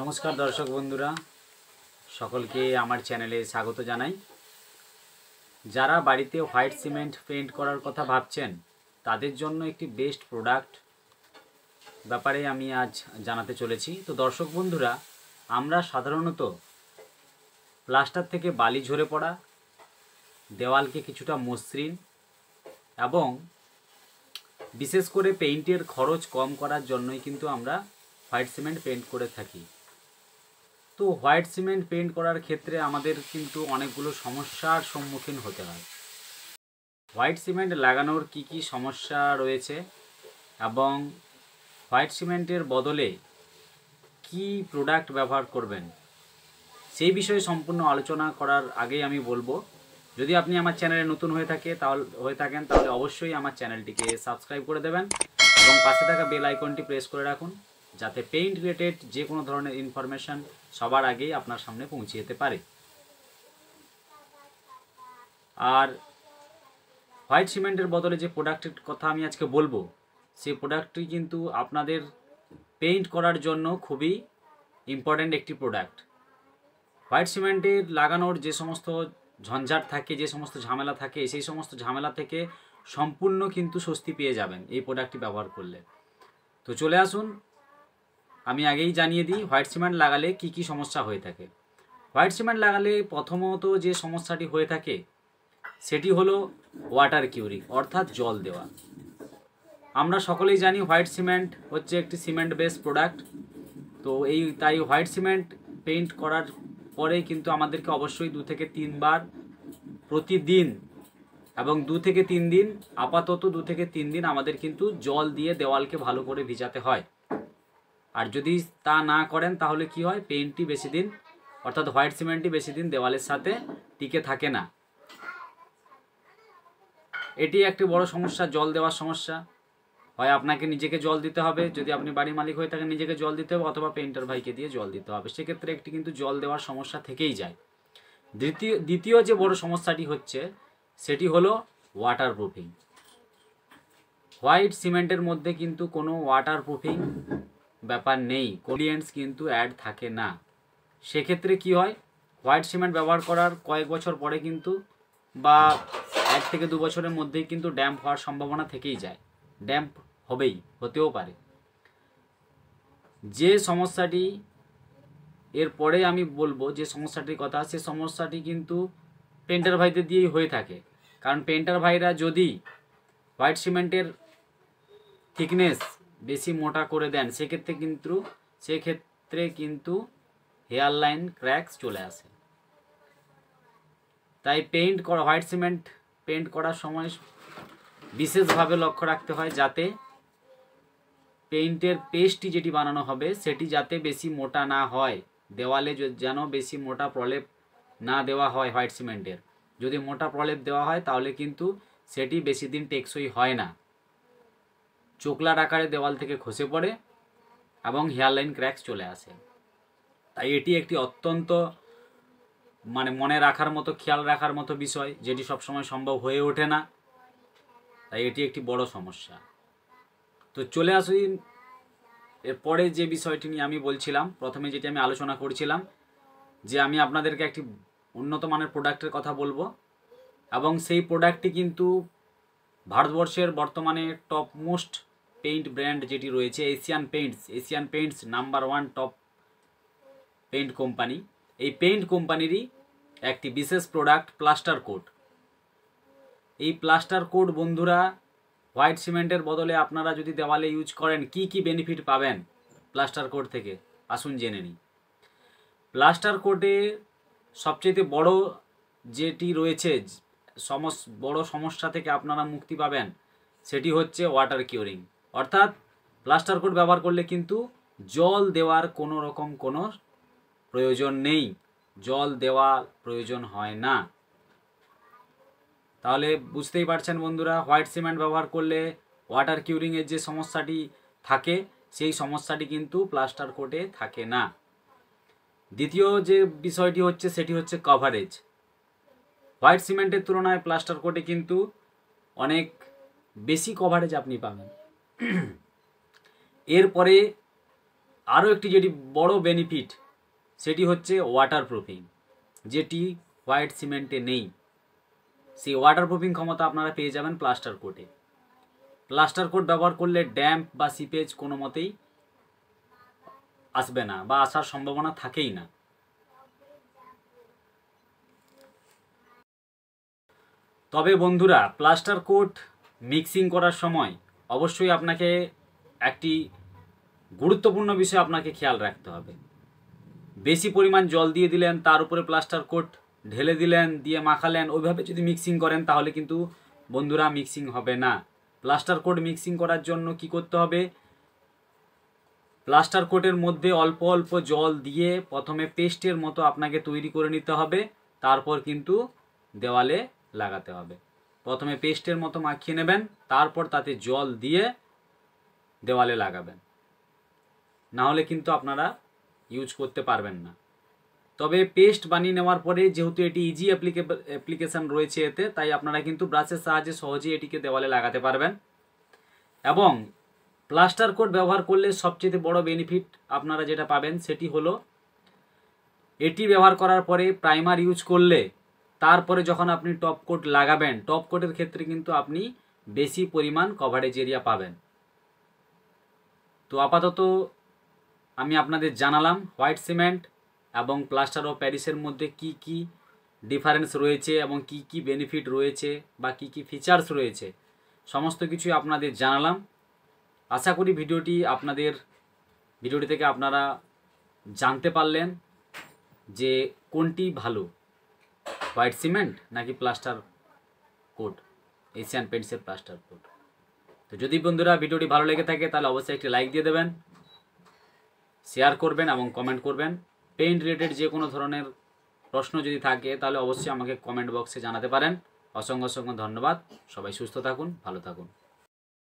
নমস্কার দর্শক বন্ধুরা সকলকে আমার চ্যানেলে স্বাগত জানাই যারা বাড়িতে হোয়াইট সিমেন্ট পেন্ট করার কথা ভাবছেন তাদের জন্য একটি বেস্ট প্রোডাক্ট ব্যাপারে আমি আজ জানাতে চলেছি তো দর্শক বন্ধুরা আমরা সাধারণত প্লাস্টার থেকে বালি ঝরে পড়া দেওয়ালকে কিছুটা মসৃণ এবং বিশেষ করে পেইন্টের খরচ কম করার জন্যই কিন্তু আমরা হোয়াইট সিমেন্ট পেন্ট করে থাকি তো হোয়াইট সিমেন্ট পেন্ট করার ক্ষেত্রে আমাদের কিন্তু অনেকগুলো সমস্যার সম্মুখীন হতে হয় হোয়াইট সিমেন্ট লাগানোর কি কি সমস্যা রয়েছে এবং হোয়াইট সিমেন্টের বদলে কি প্রোডাক্ট ব্যবহার করবেন সেই বিষয়ে সম্পূর্ণ আলোচনা করার আগেই আমি বলবো যদি আপনি আমার চ্যানেলে নতুন হয়ে থাকে তাহলে হয়ে থাকেন তাহলে অবশ্যই আমার চ্যানেলটিকে সাবস্ক্রাইব করে দেবেন এবং পাশে থাকা বেল আইকনটি প্রেস করে রাখুন যাতে পেইন্ট রিলেটেড যে কোনো ধরনের ইনফরমেশান সবার আগেই আপনার সামনে পৌঁছে যেতে পারে আর হোয়াইট সিমেন্টের বদলে যে প্রোডাক্টের কথা আমি আজকে বলবো সেই প্রোডাক্টটি কিন্তু আপনাদের পেইন্ট করার জন্য খুবই ইম্পর্ট্যান্ট একটি প্রোডাক্ট হোয়াইট সিমেন্টের লাগানোর যে সমস্ত ঝঞ্ঝাট থাকে যে সমস্ত ঝামেলা থাকে সেই সমস্ত ঝামেলা থেকে সম্পূর্ণ কিন্তু স্বস্তি পেয়ে যাবেন এই প্রোডাক্টটি ব্যবহার করলে তো চলে আসুন আমি আগেই জানিয়ে দিই হোয়াইট সিমেন্ট লাগালে কি কি সমস্যা হয়ে থাকে হোয়াইট সিমেন্ট লাগালে প্রথমত যে সমস্যাটি হয়ে থাকে সেটি হলো ওয়াটার কিউরি অর্থাৎ জল দেওয়া আমরা সকলেই জানি হোয়াইট সিমেন্ট হচ্ছে একটি সিমেন্ট বেস প্রোডাক্ট তো এই তাই হোয়াইট সিমেন্ট পেইন্ট করার পরে কিন্তু আমাদেরকে অবশ্যই দু থেকে তিনবার প্রতিদিন এবং দু থেকে তিন দিন আপাতত দু থেকে তিন দিন আমাদের কিন্তু জল দিয়ে দেওয়ালকে ভালো করে ভিজাতে হয় আর যদি তা না করেন তাহলে কি হয় পেইন্টটি বেশি দিন অর্থাৎ হোয়াইট সিমেন্টটি বেশি দিন দেওয়ালের সাথে টিকে থাকে না এটি একটি বড় সমস্যা জল দেওয়ার সমস্যা হয় আপনাকে নিজেকে জল দিতে হবে যদি আপনি বাড়ির মালিক হয়ে থাকেন নিজেকে জল দিতে হবে অথবা পেইন্টার ভাইকে দিয়ে জল দিতে হবে সেক্ষেত্রে একটি কিন্তু জল দেওয়ার সমস্যা থেকেই যায় দ্বিতীয় দ্বিতীয় যে বড় সমস্যাটি হচ্ছে সেটি হলো ওয়াটারপ্রুফিং হোয়াইট সিমেন্টের মধ্যে কিন্তু কোনো ওয়াটারপ্রুফিং ব্যাপার নেই কোলিয়েন্টস কিন্তু অ্যাড থাকে না সেক্ষেত্রে কি হয় হোয়াইট সিমেন্ট ব্যবহার করার কয়েক বছর পরে কিন্তু বা এক থেকে দু বছরের মধ্যেই কিন্তু ড্যাম্প হওয়ার সম্ভাবনা থেকেই যায় ড্যাম্প হবেই হতেও পারে যে সমস্যাটি এরপরে আমি বলবো যে সমস্যাটির কথা সে সমস্যাটি কিন্তু পেন্টার ভাইদের দিয়েই হয়ে থাকে কারণ পেন্টার ভাইরা যদি হোয়াইট সিমেন্টের থিকনেস বেশি মোটা করে দেন সেক্ষেত্রে কিন্তু সেক্ষেত্রে কিন্তু হেয়ার লাইন ক্র্যাকস চলে আসে তাই পেইন্ট করা হোয়াইট সিমেন্ট পেইন্ট করার সময় বিশেষভাবে লক্ষ্য রাখতে হয় যাতে পেইন্টের পেস্টটি যেটি বানানো হবে সেটি যাতে বেশি মোটা না হয় দেওয়ালে যেন বেশি মোটা প্রলেপ না দেওয়া হয় হোয়াইট সিমেন্টের যদি মোটা প্রলেপ দেওয়া হয় তাহলে কিন্তু সেটি বেশি দিন টেকসই হয় না চোকলার আকারে দেওয়াল থেকে খসে পড়ে এবং হেয়ারলাইন ক্র্যাক্স চলে আসে তাই এটি একটি অত্যন্ত মানে মনে রাখার মতো খেয়াল রাখার মতো বিষয় যেটি সবসময় সম্ভব হয়ে ওঠে না তাই এটি একটি বড় সমস্যা তো চলে আসি এরপরে যে বিষয়টি নিয়ে আমি বলছিলাম প্রথমে যেটি আমি আলোচনা করছিলাম যে আমি আপনাদেরকে একটি উন্নত মানের প্রোডাক্টের কথা বলবো এবং সেই প্রোডাক্টটি কিন্তু ভারতবর্ষের বর্তমানে টপ মোস্ট পেইন্ট ব্র্যান্ড যেটি রয়েছে Asian Paints Asian Paints number one top paint company এই পেইন্ট কোম্পানিরই একটি বিশেষ প্রোডাক্ট প্লাস্টার কোট এই প্লাস্টার কোট বন্ধুরা হোয়াইট সিমেন্টের বদলে আপনারা যদি দেওয়ালে ইউজ করেন কি কি বেনিফিট পাবেন প্লাস্টার কোট থেকে আসুন জেনে নিই প্লাস্টার কোটে সবচেয়ে বড় যেটি রয়েছে সমস বড় সমস্যা থেকে আপনারা মুক্তি পাবেন সেটি হচ্ছে ওয়াটার কিউরিং অর্থাৎ প্লাস্টার কোট ব্যবহার করলে কিন্তু জল দেওয়ার কোনো রকম কোনো প্রয়োজন নেই জল দেওয়া প্রয়োজন হয় না তাহলে বুঝতেই পারছেন বন্ধুরা হোয়াইট সিমেন্ট ব্যবহার করলে ওয়াটার কিউরিংয়ের যে সমস্যাটি থাকে সেই সমস্যাটি কিন্তু প্লাস্টার কোটে থাকে না দ্বিতীয় যে বিষয়টি হচ্ছে সেটি হচ্ছে কভারেজ হোয়াইট সিমেন্টের তুলনায় প্লাস্টার কোটে কিন্তু অনেক বেশি কভারেজ আপনি পাবেন এরপরে আরও একটি যেটি বড় বেনিফিট সেটি হচ্ছে ওয়াটার প্রুফিং যেটি হোয়াইট সিমেন্টে নেই সেই ওয়াটার প্রুফিং ক্ষমতা আপনারা পেয়ে যাবেন প্লাস্টার কোটে প্লাস্টার কোট ব্যবহার করলে ড্যাম্প বা সিপেজ কোনো মতেই আসবে না বা আসার সম্ভাবনা থাকেই না তবে বন্ধুরা প্লাস্টার কোট মিক্সিং করার সময় অবশ্যই আপনাকে একটি গুরুত্বপূর্ণ বিষয় আপনাকে খেয়াল রাখতে হবে বেশি পরিমাণ জল দিয়ে দিলেন তার উপরে প্লাস্টার কোট ঢেলে দিলেন দিয়ে মাখালেন ওইভাবে যদি মিক্সিং করেন তাহলে কিন্তু বন্ধুরা মিক্সিং হবে না প্লাস্টার কোট মিক্সিং করার জন্য কি করতে হবে প্লাস্টার কোটের মধ্যে অল্প অল্প জল দিয়ে প্রথমে পেস্টের মতো আপনাকে তৈরি করে নিতে হবে তারপর কিন্তু দেওয়ালে লাগাতে হবে প্রথমে পেস্টের মতো মাখিয়ে নেবেন তারপর তাতে জল দিয়ে দেওয়ালে লাগাবেন না হলে কিন্তু আপনারা ইউজ করতে পারবেন না তবে পেস্ট বানিয়ে নেওয়ার পরে যেহেতু এটি ইজি অ্যাপ্লিকেবল অ্যাপ্লিকেশান রয়েছে এতে তাই আপনারা কিন্তু ব্রাশের সাহায্যে সহজেই এটিকে দেওয়ালে লাগাতে পারবেন এবং প্লাস্টার কোড ব্যবহার করলে সবচেয়ে বড় বেনিফিট আপনারা যেটা পাবেন সেটি হলো এটি ব্যবহার করার পরে প্রাইমার ইউজ করলে তারপরে যখন আপনি টপ কোট লাগাবেন টপ কোটের ক্ষেত্রে কিন্তু আপনি বেশি পরিমাণ কভারেজ এরিয়া পাবেন তো আপাতত আমি আপনাদের জানালাম হোয়াইট সিমেন্ট এবং প্লাস্টার অফ প্যারিসের মধ্যে কি কি ডিফারেন্স রয়েছে এবং কি কি বেনিফিট রয়েছে বা কি কি ফিচার্স রয়েছে সমস্ত কিছুই আপনাদের জানালাম আশা করি ভিডিওটি আপনাদের ভিডিওটি থেকে আপনারা জানতে পারলেন যে কোনটি ভালো হোয়াইট সিমেন্ট নাকি প্লাস্টার কোড এশিয়ান পেন্টসের প্লাস্টার কোড তো যদি বন্ধুরা ভিডিওটি ভালো লেগে থাকে তাহলে অবশ্যই একটি লাইক দিয়ে দেবেন শেয়ার করবেন এবং কমেন্ট করবেন পেন্ট রিলেটেড যে কোনো ধরনের প্রশ্ন যদি থাকে তাহলে অবশ্যই আমাকে কমেন্ট বক্সে জানাতে পারেন অসংখ্য অসংখ্য ধন্যবাদ সবাই সুস্থ থাকুন ভালো থাকুন